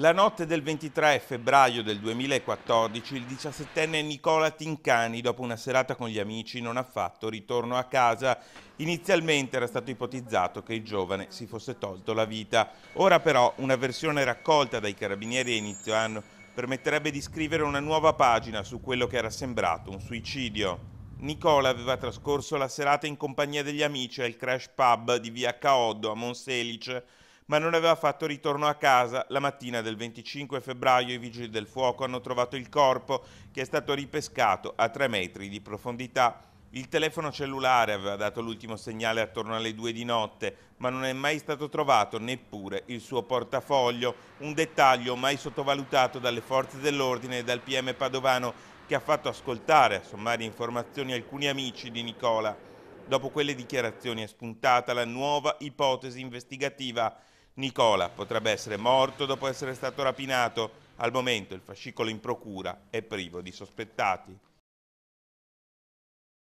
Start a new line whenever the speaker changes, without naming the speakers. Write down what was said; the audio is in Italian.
La notte del 23 febbraio del 2014 il 17enne Nicola Tincani, dopo una serata con gli amici, non ha fatto ritorno a casa. Inizialmente era stato ipotizzato che il giovane si fosse tolto la vita. Ora però una versione raccolta dai carabinieri a inizio anno permetterebbe di scrivere una nuova pagina su quello che era sembrato un suicidio. Nicola aveva trascorso la serata in compagnia degli amici al Crash Pub di via Caoddo a Monselice ma non aveva fatto ritorno a casa. La mattina del 25 febbraio i vigili del fuoco hanno trovato il corpo che è stato ripescato a 3 metri di profondità. Il telefono cellulare aveva dato l'ultimo segnale attorno alle due di notte, ma non è mai stato trovato neppure il suo portafoglio, un dettaglio mai sottovalutato dalle forze dell'ordine e dal PM Padovano che ha fatto ascoltare a sommarie informazioni alcuni amici di Nicola. Dopo quelle dichiarazioni è spuntata la nuova ipotesi investigativa Nicola potrebbe essere morto dopo essere stato rapinato. Al momento il fascicolo in procura è privo di sospettati.